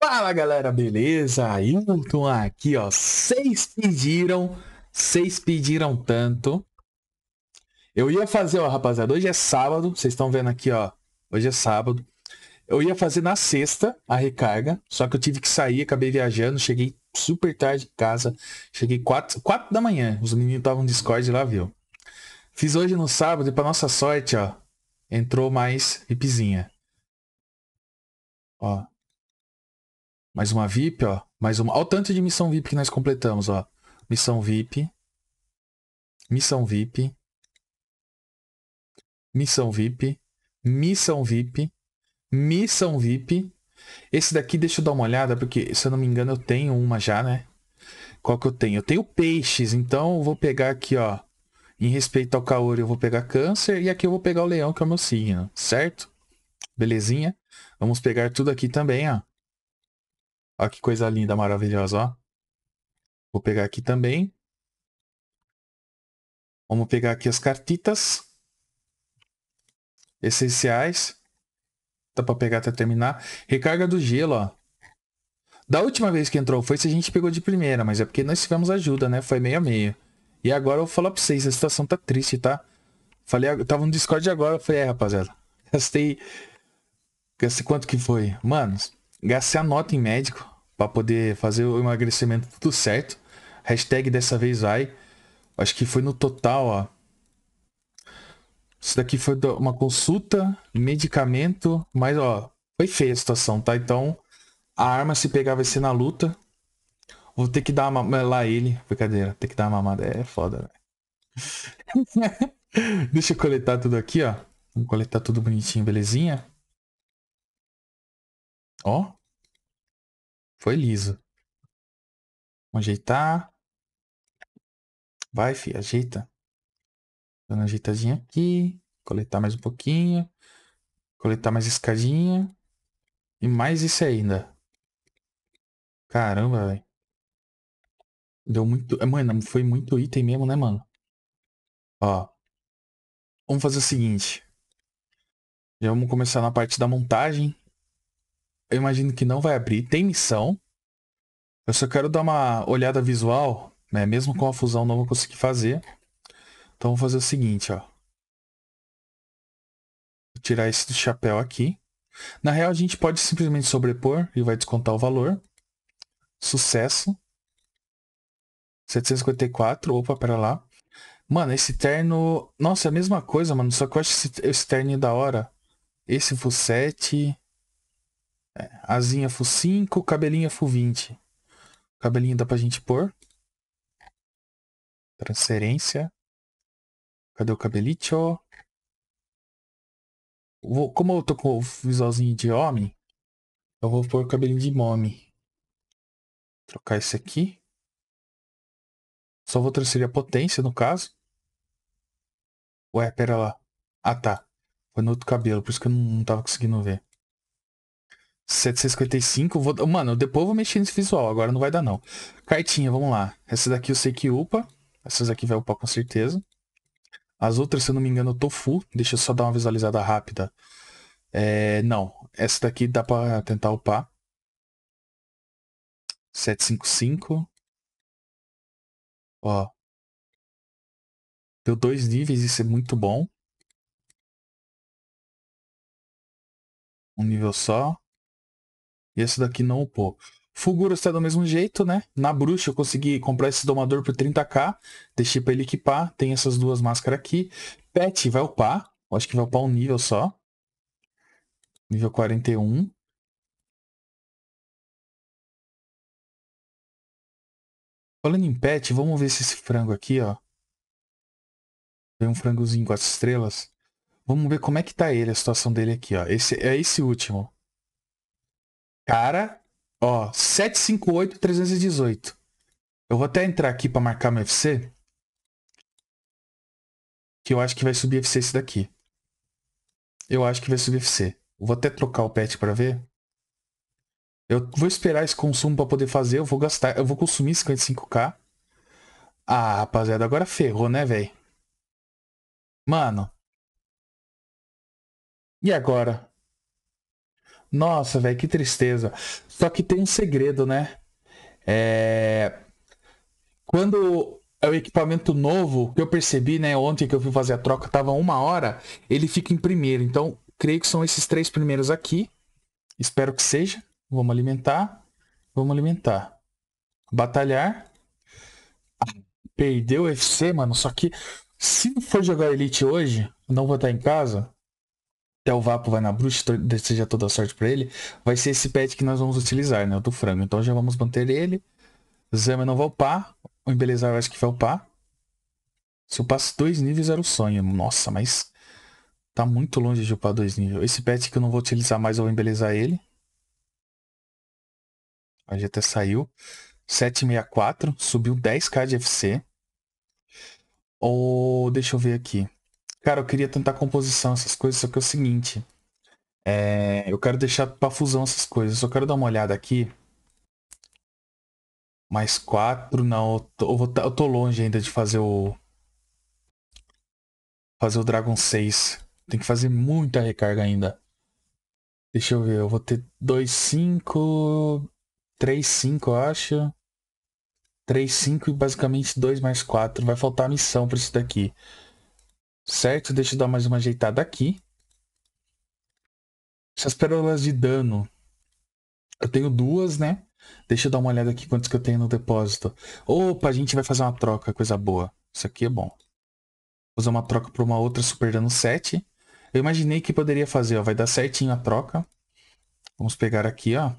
Fala galera, beleza? Hilton aqui, ó. Seis pediram, seis pediram tanto. Eu ia fazer, ó, rapaziada, hoje é sábado, vocês estão vendo aqui, ó. Hoje é sábado. Eu ia fazer na sexta a recarga, só que eu tive que sair, acabei viajando, cheguei super tarde em casa, cheguei quatro, quatro da manhã. Os meninos estavam no Discord lá, viu? Fiz hoje no sábado e para nossa sorte, ó, entrou mais VIPzinha. Ó, mais uma VIP, ó. Mais uma. Olha o tanto de missão VIP que nós completamos, ó. Missão VIP. Missão VIP. Missão VIP. Missão VIP. Missão VIP. Esse daqui, deixa eu dar uma olhada, porque se eu não me engano eu tenho uma já, né? Qual que eu tenho? Eu tenho peixes, então eu vou pegar aqui, ó. Em respeito ao Kaori, eu vou pegar câncer. E aqui eu vou pegar o leão, que é o meu signo, certo? Belezinha? Vamos pegar tudo aqui também, ó. Olha que coisa linda, maravilhosa, ó. Vou pegar aqui também. Vamos pegar aqui as cartitas essenciais. Dá pra pegar até terminar. Recarga do gelo, ó. Da última vez que entrou foi se a gente pegou de primeira, mas é porque nós tivemos ajuda, né? Foi meio a meio. E agora eu vou falar pra vocês, a situação tá triste, tá? Falei, eu tava no Discord agora, eu falei, é, rapaziada. Gastei... Gastei quanto que foi? Mano, Gastei a nota em médico para poder fazer o emagrecimento tudo certo. Hashtag dessa vez vai. Acho que foi no total, ó. Isso daqui foi uma consulta, medicamento, mas ó, foi feia a situação, tá? Então, a arma se pegar vai ser na luta. Vou ter que dar uma é, lá ele, brincadeira, ter que dar uma mamada, é foda, Deixa eu coletar tudo aqui, ó. Vamos coletar tudo bonitinho, belezinha? Ó, foi liso. Vamos ajeitar. Vai, fi, ajeita. Dando uma ajeitadinha aqui. Coletar mais um pouquinho. Coletar mais escadinha. E mais isso ainda. Caramba, velho. Deu muito... É, mano, foi muito item mesmo, né, mano? Ó. Vamos fazer o seguinte. Já vamos começar na parte da montagem eu imagino que não vai abrir. Tem missão. Eu só quero dar uma olhada visual, né? Mesmo com a fusão não vou conseguir fazer. Então vou fazer o seguinte, ó. Vou tirar esse chapéu aqui. Na real, a gente pode simplesmente sobrepor e vai descontar o valor. Sucesso. 754. Opa, pera lá. Mano, esse terno... Nossa, é a mesma coisa, mano. Só que eu acho esse, esse terno da hora. Esse Fu 7... É, asinha fu 5, cabelinha fu 20. Cabelinho dá pra gente pôr. Transferência. Cadê o cabelito? Vou, como eu tô com o visualzinho de homem, eu vou pôr o cabelinho de mommy. Trocar esse aqui. Só vou transferir a potência, no caso. Ué, pera lá. Ah, tá. Foi no outro cabelo, por isso que eu não, não tava conseguindo ver. 755, vou... Mano, depois eu vou mexer nesse visual, agora não vai dar não. Cartinha, vamos lá. Essa daqui eu sei que upa. Essas aqui vai upar com certeza. As outras, se eu não me engano, eu tô full. Deixa eu só dar uma visualizada rápida. É, não, essa daqui dá pra tentar upar. 755. Ó. Deu dois níveis, isso é muito bom. Um nível só. E esse daqui não upou. Fulguro está do mesmo jeito, né? Na bruxa eu consegui comprar esse domador por 30k. Deixei para ele equipar. Tem essas duas máscaras aqui. Pet vai upar. Eu acho que vai upar um nível só. Nível 41. Falando em pet, vamos ver se esse frango aqui, ó. Tem um frangozinho com as estrelas. Vamos ver como é que tá ele, a situação dele aqui, ó. Esse, é esse último. Cara, ó, 758-318. Eu vou até entrar aqui para marcar meu FC. Que eu acho que vai subir FC esse daqui. Eu acho que vai subir FC. vou até trocar o pet para ver. Eu vou esperar esse consumo para poder fazer. Eu vou gastar, eu vou consumir 55k. Ah, rapaziada, agora ferrou, né, velho? Mano. E agora? Nossa, velho, que tristeza. Só que tem um segredo, né? É... Quando é o equipamento novo, que eu percebi, né, ontem que eu fui fazer a troca, tava uma hora, ele fica em primeiro. Então, creio que são esses três primeiros aqui. Espero que seja. Vamos alimentar. Vamos alimentar. Batalhar. perdeu o FC, mano. Só que se for jogar Elite hoje, não vou estar em casa o Vapo vai na bruxa, deseja toda a sorte para ele, vai ser esse pet que nós vamos utilizar, né? O do frango. Então já vamos manter ele. Zama não vai upar. O embelezar eu acho que vai upar. Se eu passo dois níveis era o sonho. Nossa, mas tá muito longe de upar dois níveis. Esse pet que eu não vou utilizar mais, eu vou embelezar ele. A gente até saiu. 764, subiu 10k de FC. Ou oh, deixa eu ver aqui cara, eu queria tentar composição, essas coisas, só que é o seguinte. É, eu quero deixar pra fusão essas coisas. Só quero dar uma olhada aqui. Mais quatro, não. Eu tô, eu, tô, tá, eu tô, longe ainda de fazer o... Fazer o Dragon 6. Tem que fazer muita recarga ainda. Deixa eu ver, eu vou ter 2, 5... 3, 5, eu acho. 3, 5 e basicamente 2 mais 4. Vai faltar missão pra isso daqui. Certo, deixa eu dar mais uma ajeitada aqui. Essas pérolas de dano. Eu tenho duas, né? Deixa eu dar uma olhada aqui quantos que eu tenho no depósito. Opa, a gente vai fazer uma troca, coisa boa. Isso aqui é bom. Vou usar uma troca por uma outra super dano 7. Eu imaginei que poderia fazer, ó. Vai dar certinho a troca. Vamos pegar aqui, ó.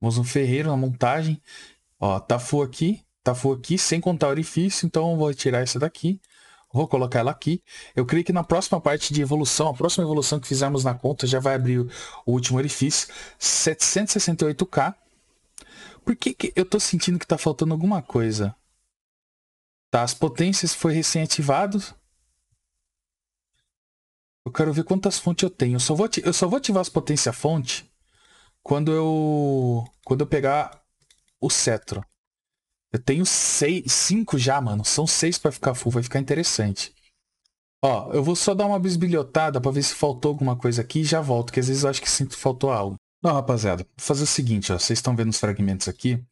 Vamos um ferreiro, na montagem. Ó, tá full aqui. tá full aqui, sem contar orifício. Então, vou tirar essa daqui. Vou colocar ela aqui. Eu creio que na próxima parte de evolução, a próxima evolução que fizermos na conta já vai abrir o último orifício, 768k. Por que, que eu tô sentindo que tá faltando alguma coisa? Tá, as potências foi recém ativado. Eu quero ver quantas fontes eu tenho. Eu só vou, eu só vou ativar as potência fonte quando eu quando eu pegar o cetro. Eu tenho seis, cinco já, mano. São seis para ficar full, vai ficar interessante. Ó, eu vou só dar uma bisbilhotada para ver se faltou alguma coisa aqui e já volto, que às vezes eu acho que sinto faltou algo. Não, rapaziada, vou fazer o seguinte, ó. Vocês estão vendo os fragmentos aqui?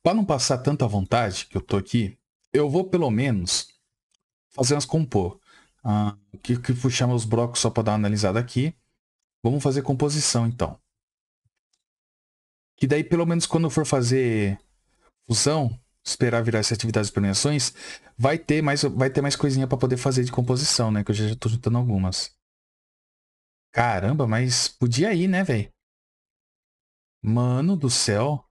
Para não passar tanta vontade que eu tô aqui, eu vou pelo menos fazer umas compor. Ah, que, que puxar meus blocos só para dar uma analisada aqui. Vamos fazer composição então. Que daí pelo menos quando eu for fazer fusão, esperar virar essa atividade de premiações, vai ter mais, vai ter mais coisinha para poder fazer de composição, né? Que eu já tô juntando algumas. Caramba, mas podia ir, né, velho? Mano do céu.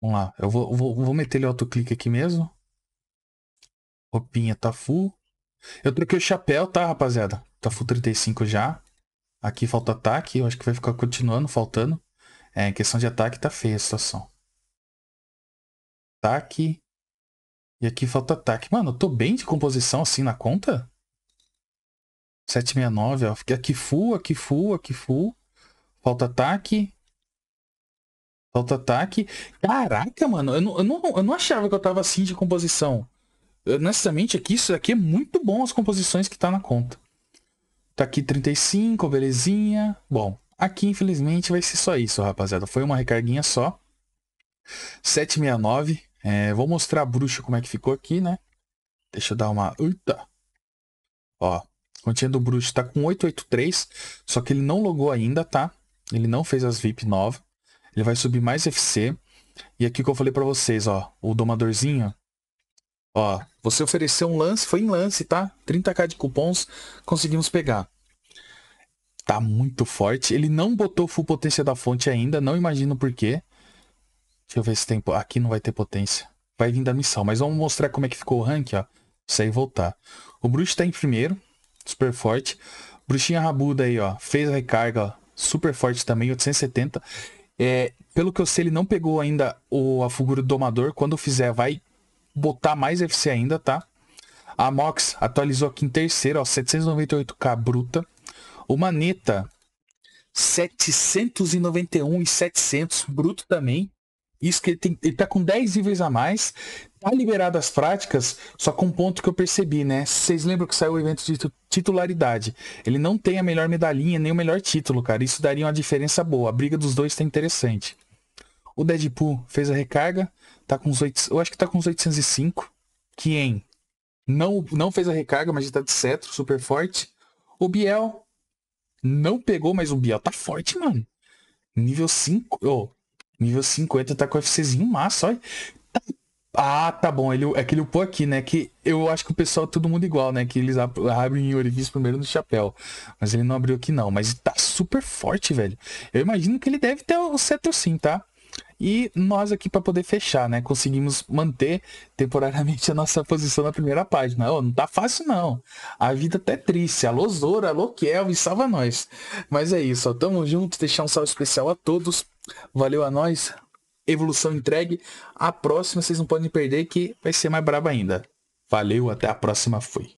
Vamos lá. Eu vou, vou, vou meter ele autoclique aqui mesmo. Roupinha tá full. Eu troquei o chapéu, tá, rapaziada? Tá full 35 já. Aqui falta ataque. Eu acho que vai ficar continuando faltando. É, em questão de ataque tá feia a situação ataque. E aqui falta ataque. Mano, eu tô bem de composição assim na conta? 769, ó. Aqui full, aqui full, aqui full. Falta ataque. Falta ataque. Caraca, mano. Eu não, eu não, eu não achava que eu tava assim de composição. honestamente, aqui, isso aqui é muito bom as composições que tá na conta. Tá aqui 35, belezinha. Bom, aqui infelizmente vai ser só isso, rapaziada. Foi uma recarguinha só. 769. É, vou mostrar a bruxa como é que ficou aqui, né? Deixa eu dar uma... Uita! Ó, continha do bruxo tá com 883, só que ele não logou ainda, tá? Ele não fez as VIP nova. Ele vai subir mais FC. E aqui que eu falei para vocês, ó, o domadorzinho, ó, você ofereceu um lance, foi em lance, tá? 30k de cupons, conseguimos pegar. Tá muito forte. Ele não botou full potência da fonte ainda, não imagino por quê. Deixa eu ver se tem... Aqui não vai ter potência. Vai vir da missão. Mas vamos mostrar como é que ficou o rank, ó. aí voltar. O bruxo está em primeiro. Super forte. Bruxinha rabuda aí, ó. Fez a recarga, ó. Super forte também, 870. É, pelo que eu sei, ele não pegou ainda o, a figura do domador. Quando fizer, vai botar mais FC ainda, tá? A Mox atualizou aqui em terceiro, ó. 798k bruta. O Maneta, 791 e 700 bruto também. Isso que ele, tem, ele tá com 10 níveis a mais. Tá liberado as práticas, só com um ponto que eu percebi, né? Vocês lembram que saiu o evento de titularidade. Ele não tem a melhor medalhinha, nem o melhor título, cara. Isso daria uma diferença boa. A briga dos dois tá interessante. O Deadpool fez a recarga, tá com uns 8, eu acho que tá com os 805. Kien não, não fez a recarga, mas tá de cetro, super forte. O Biel não pegou, mas o Biel tá forte, mano. Nível 5, oh, Nível 50 tá com o FCzinho massa, olha. Tá... Ah, tá bom. Ele, é que ele upou aqui, né? Que eu acho que o pessoal é todo mundo igual, né? Que eles abrem o Orivis primeiro no chapéu. Mas ele não abriu aqui, não. Mas tá super forte, velho. Eu imagino que ele deve ter o setor sim, tá? E nós aqui para poder fechar, né? Conseguimos manter temporariamente a nossa posição na primeira página. Oh, não tá fácil não. A vida até tá triste. Alô Zora, alô Kelvin, salva nós. Mas é isso, ó. tamo junto. Deixar um salve especial a todos. Valeu a nós. Evolução entregue. A próxima vocês não podem perder que vai ser mais braba ainda. Valeu, até a próxima. Fui.